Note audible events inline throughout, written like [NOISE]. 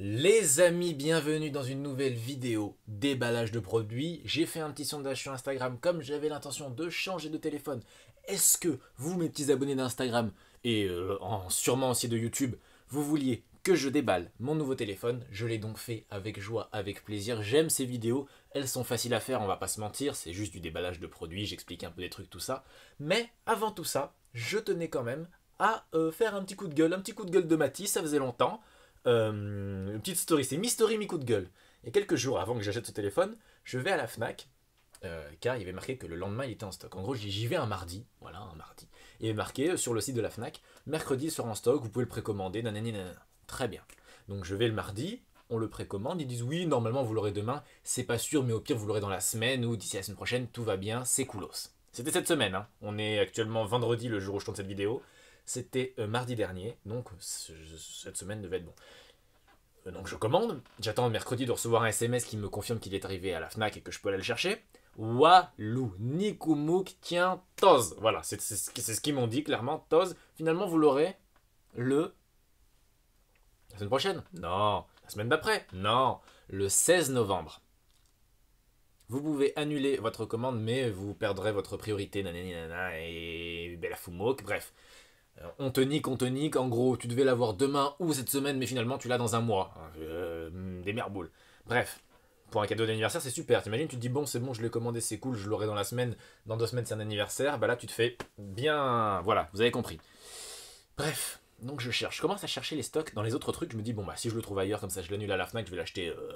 Les amis, bienvenue dans une nouvelle vidéo déballage de produits. J'ai fait un petit sondage sur Instagram comme j'avais l'intention de changer de téléphone. Est-ce que vous, mes petits abonnés d'Instagram et euh, sûrement aussi de YouTube, vous vouliez que je déballe mon nouveau téléphone Je l'ai donc fait avec joie, avec plaisir. J'aime ces vidéos, elles sont faciles à faire, on va pas se mentir, c'est juste du déballage de produits, j'explique un peu des trucs, tout ça. Mais avant tout ça, je tenais quand même à euh, faire un petit coup de gueule, un petit coup de gueule de Matisse, ça faisait longtemps. Euh, une petite story, c'est Mystery, mi coup de gueule. Et quelques jours avant que j'achète ce téléphone, je vais à la Fnac, euh, car il y avait marqué que le lendemain il était en stock. En gros, j'y vais un mardi, voilà, un mardi. Il y marqué euh, sur le site de la Fnac, mercredi sera en stock, vous pouvez le précommander, nanani, nanana. Très bien. Donc je vais le mardi, on le précommande, ils disent oui, normalement vous l'aurez demain, c'est pas sûr, mais au pire vous l'aurez dans la semaine ou d'ici la semaine prochaine, tout va bien, c'est coolos. C'était cette semaine, hein. on est actuellement vendredi le jour où je tourne cette vidéo, c'était euh, mardi dernier, donc cette semaine devait être bon. Euh, donc je commande, j'attends mercredi de recevoir un SMS qui me confirme qu'il est arrivé à la FNAC et que je peux aller le chercher. Walou, Nikumuk, tiens, Toz. Voilà, c'est ce qu'ils m'ont dit clairement, Toz. Finalement, vous l'aurez le... La semaine prochaine Non. La semaine d'après Non. Le 16 novembre. Vous pouvez annuler votre commande, mais vous perdrez votre priorité, nanana, et Bella Fumoke, bref on te nique, on te nique, en gros, tu devais l'avoir demain ou cette semaine, mais finalement, tu l'as dans un mois. Hein, euh, des merboules. Bref, pour un cadeau d'anniversaire, c'est super. T'imagines, tu te dis, bon, c'est bon, je l'ai commandé, c'est cool, je l'aurai dans la semaine, dans deux semaines, c'est un anniversaire. Bah là, tu te fais bien. Voilà, vous avez compris. Bref, donc je cherche. Je commence à chercher les stocks dans les autres trucs. Je me dis, bon, bah si je le trouve ailleurs, comme ça, je l'annule à la Fnac, je vais l'acheter euh,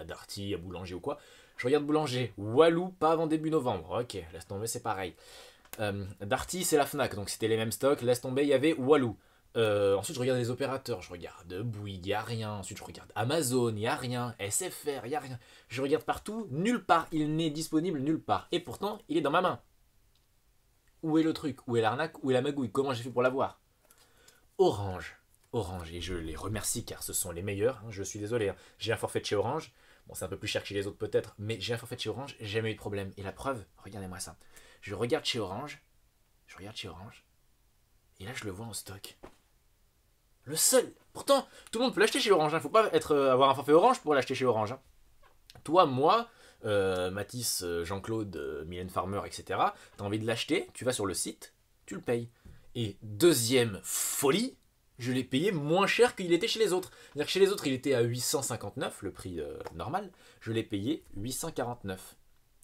à Darty, à Boulanger ou quoi. Je regarde Boulanger. Walou, pas avant début novembre. Ok, laisse tomber, c'est pareil. Euh, Darty, c'est la Fnac, donc c'était les mêmes stocks. Laisse tomber, il y avait Walou. Euh, ensuite, je regarde les opérateurs, je regarde Bouygues, n'y a rien. Ensuite, je regarde Amazon, il n'y a rien. SFR, il n'y a rien. Je regarde partout, nulle part. Il n'est disponible nulle part. Et pourtant, il est dans ma main. Où est le truc Où est l'arnaque Où est la magouille Comment j'ai fait pour l'avoir Orange. Orange, et je les remercie car ce sont les meilleurs. Hein. Je suis désolé, hein. j'ai un forfait chez Orange. Bon, c'est un peu plus cher que chez les autres peut-être, mais j'ai un forfait chez Orange, j'ai jamais eu de problème. Et la preuve, regardez-moi ça. Je regarde chez Orange, je regarde chez Orange, et là je le vois en stock. Le seul Pourtant, tout le monde peut l'acheter chez Orange, il hein. ne faut pas être, euh, avoir un forfait Orange pour l'acheter chez Orange. Hein. Toi, moi, euh, Mathis, euh, Jean-Claude, euh, Mylène Farmer, etc., as envie de l'acheter, tu vas sur le site, tu le payes. Et deuxième folie, je l'ai payé moins cher qu'il était chez les autres. C'est-à-dire que chez les autres, il était à 859, le prix euh, normal. Je l'ai payé 849.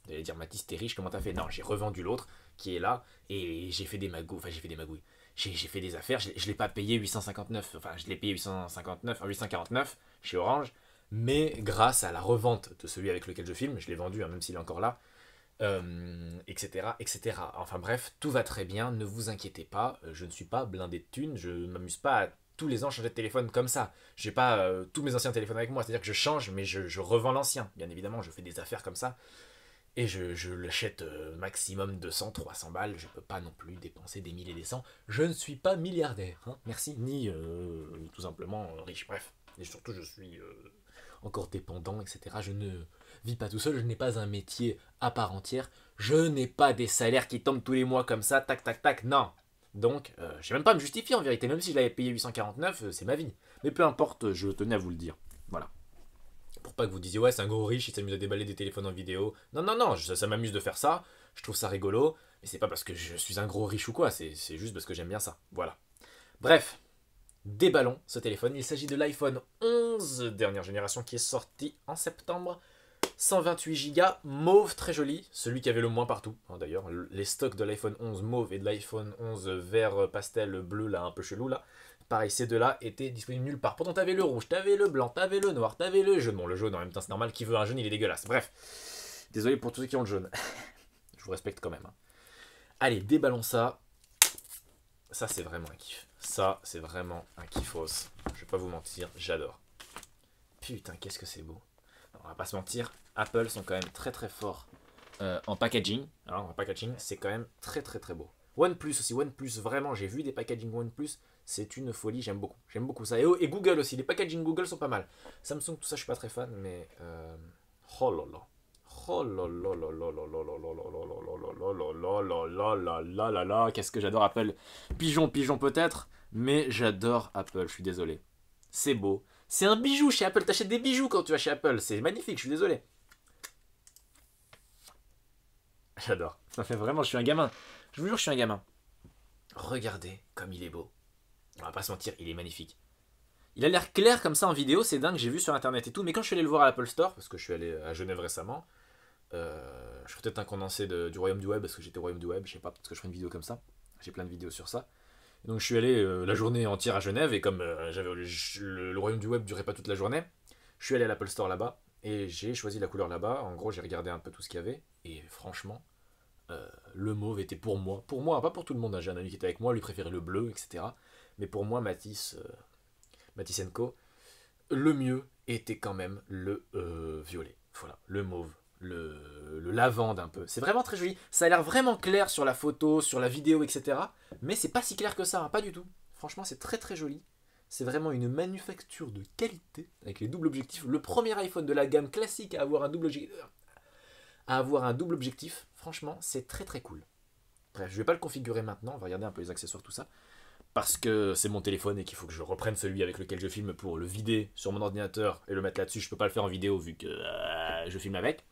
Vous allez dire, Mathis, t'es riche, comment t'as fait Non, j'ai revendu l'autre qui est là et j'ai fait des magouilles. Enfin, j'ai fait des magouilles. J'ai fait des affaires. Je ne l'ai pas payé 859. Enfin, je l'ai payé 859, 849 chez Orange. Mais grâce à la revente de celui avec lequel je filme, je l'ai vendu, hein, même s'il est encore là, etc., euh, etc. Enfin bref, tout va très bien, ne vous inquiétez pas, euh, je ne suis pas blindé de thunes, je ne m'amuse pas à tous les ans changer de téléphone comme ça. J'ai pas euh, tous mes anciens téléphones avec moi, c'est-à-dire que je change, mais je, revends l'ancien. Bien évidemment, je fais des affaires comme ça. Et je, l'achète maximum 200, 300 balles, je peux pas non plus dépenser des milliers et des cents. Je ne suis pas milliardaire, hein. merci, ni tout simplement riche, bref. Et surtout, je suis encore dépendant, etc. Je ne, vis pas tout seul, je n'ai pas un métier à part entière, je n'ai pas des salaires qui tombent tous les mois comme ça, tac tac tac, non. Donc, euh, je sais même pas à me justifier en vérité, même si je l'avais payé 849, euh, c'est ma vie. Mais peu importe, je tenais à vous le dire. Voilà. Pour pas que vous disiez, ouais, c'est un gros riche, il s'amuse à déballer des téléphones en vidéo. Non, non, non, ça, m'amuse de faire ça, je trouve ça rigolo, mais c'est pas parce que je suis un gros riche ou quoi, c'est juste parce que j'aime bien ça. Voilà. Bref, déballons ce téléphone. Il s'agit de l'iPhone 11, dernière génération, qui est sorti en septembre 128 Go mauve très joli, celui qui avait le moins partout. Hein, d'ailleurs, les stocks de l'iPhone 11 mauve et de l'iPhone 11 vert euh, pastel bleu là un peu chelou là. Pareil, ces deux-là étaient disponibles nulle part. Pourtant, t'avais le rouge, t'avais le blanc, t'avais le noir, t'avais le jaune. Bon, le jaune en même temps, c'est normal. Qui veut un jaune, il est dégueulasse. Bref, désolé pour tous ceux qui ont le jaune. [LAUGHS] Je vous respecte quand même. Hein. Allez, déballons ça. Ça, c'est vraiment un kiff. Ça, c'est vraiment un kiffos. Je vais pas vous mentir, j'adore. Putain, qu'est-ce que c'est beau on va pas se mentir, Apple sont quand même très très forts en packaging. Alors en packaging, c'est quand même très très très beau. OnePlus aussi, OnePlus, vraiment, j'ai vu des packaging OnePlus, c'est une folie, j'aime beaucoup. J'aime beaucoup ça. Et, Google aussi, les packaging Google sont pas mal. Samsung, tout ça, je suis pas très fan, mais. Euh... Oh là là. Oh qu'est-ce que j'adore Apple. Pigeon, pigeon peut-être, mais j'adore Apple, je suis désolé. C'est beau, c'est un bijou chez Apple. T'achètes des bijoux quand tu vas chez Apple. C'est magnifique, je suis désolé. J'adore. Ça fait vraiment, je suis un gamin. Je vous jure, je suis un gamin. Regardez comme il est beau. On va pas se mentir, il est magnifique. Il a l'air clair comme ça en vidéo, c'est dingue, j'ai vu sur internet et tout. Mais quand je suis allé le voir à l'Apple Store, parce que je suis allé à Genève récemment, euh, je suis peut-être un condensé du royaume du web, parce que j'étais au royaume du web, je sais pas, parce que je ferai une vidéo comme ça. J'ai plein de vidéos sur ça donc je suis allé euh, la journée entière à Genève et comme euh, j'avais le, royaume du web durait pas toute la journée, je suis allé à l'Apple Store là-bas et j'ai choisi la couleur là-bas. En gros, j'ai regardé un peu tout ce qu'il y avait et franchement, euh, le mauve était pour moi, pour moi, pas pour tout le monde. Hein. j'ai un ami qui était avec moi, lui préférait le bleu, etc. Mais pour moi, Matisse, Matissenko, le mieux était quand même le violet. Voilà, le mauve le, lavande un peu. C'est vraiment très joli. Ça a l'air vraiment clair sur la photo, sur la vidéo, etc. Mais c'est pas si clair que ça, hein, pas du tout. Franchement, c'est très très joli. C'est vraiment une manufacture de qualité avec les doubles objectifs. Le premier iPhone de la gamme classique à avoir un double objectif. À avoir un double objectif. Franchement, c'est très très cool. Bref, je vais pas le configurer maintenant. On va regarder un peu les accessoires, tout ça. Parce que c'est mon téléphone et qu'il faut que je reprenne celui avec lequel je filme pour le vider sur mon ordinateur et le mettre là-dessus. Je peux pas le faire en vidéo vu que euh, je filme avec.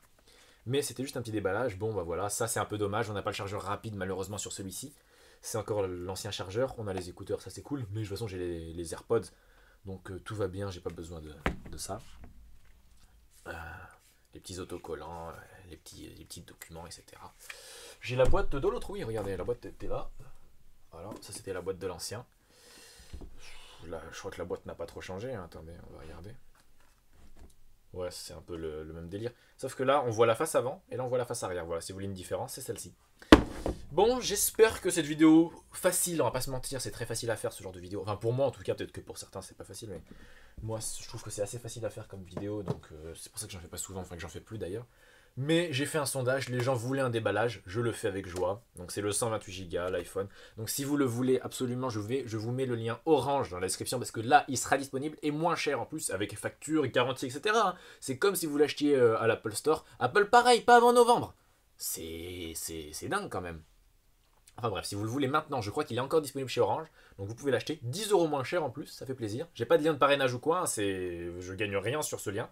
Mais c'était juste un petit déballage. Bon, bah voilà, ça c'est un peu dommage. On n'a pas le chargeur rapide malheureusement sur celui-ci. C'est encore l'ancien chargeur. On a les écouteurs, ça c'est cool. Mais de toute façon, j'ai les, AirPods. Donc euh, tout va bien, j'ai pas besoin de, ça. Euh, les petits autocollants, euh, les petits, les documents, etc. J'ai la boîte de l'autre, oui, regardez, la boîte était là. Voilà, ça c'était la boîte de l'ancien. je crois que la boîte n'a pas trop changé, hein. attendez, on va regarder. Ouais, c'est un peu le, même délire. Sauf que là, on voit la face avant et là, on voit la face arrière. Voilà, si vous voulez une différence, c'est celle-ci. Bon, j'espère que cette vidéo facile, on va pas se mentir, c'est très facile à faire ce genre de vidéo. Enfin, pour moi en tout cas, peut-être que pour certains c'est pas facile, mais moi je trouve que c'est assez facile à faire comme vidéo, donc euh, c'est pour ça que j'en fais pas souvent, enfin que j'en fais plus d'ailleurs. Mais j'ai fait un sondage, les gens voulaient un déballage, je le fais avec joie. Donc c'est le 128 Go, l'iPhone. Donc si vous le voulez absolument, je, vais, je vous mets le lien orange dans la description parce que là, il sera disponible et moins cher en plus avec facture, garantie, etc. Hein. C'est comme si vous l'achetiez euh, à l'Apple Store. Apple, pareil, pas avant novembre. C'est dingue quand même. Enfin bref, si vous le voulez maintenant, je crois qu'il est encore disponible chez Orange, donc vous pouvez l'acheter 10 euros moins cher en plus, ça fait plaisir. J'ai pas de lien de parrainage ou quoi, hein, c'est je gagne rien sur ce lien.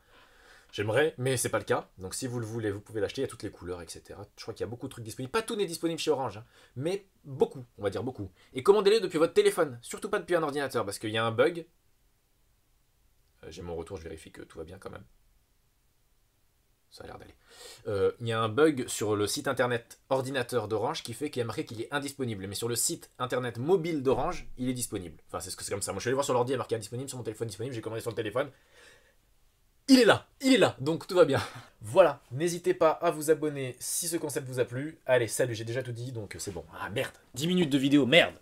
J'aimerais, mais c'est pas le cas. Donc si vous le voulez, vous pouvez l'acheter. Il y a toutes les couleurs, etc. Je crois qu'il y a beaucoup de trucs disponibles. Pas tout n'est disponible chez Orange, hein, mais beaucoup, on va dire beaucoup. Et commandez-les depuis votre téléphone, surtout pas depuis un ordinateur, parce qu'il y a un bug. Euh, j'ai mon retour, je vérifie que tout va bien quand même. Ça a l'air d'aller. Euh, il y a un bug sur le site internet ordinateur d'Orange qui fait qu'il y a marqué qu'il est indisponible. Mais sur le site internet mobile d'Orange, il est disponible. Enfin, c'est comme ça. Moi, je suis allé voir sur l'ordi, il y a marqué indisponible. Sur mon téléphone, disponible. J'ai commandé sur le téléphone il est là, il est là, donc tout va bien. Voilà, n'hésitez pas à vous abonner si ce concept vous a plu. Allez, salut, j'ai déjà tout dit, donc c'est bon. Ah merde, 10 minutes de vidéo, merde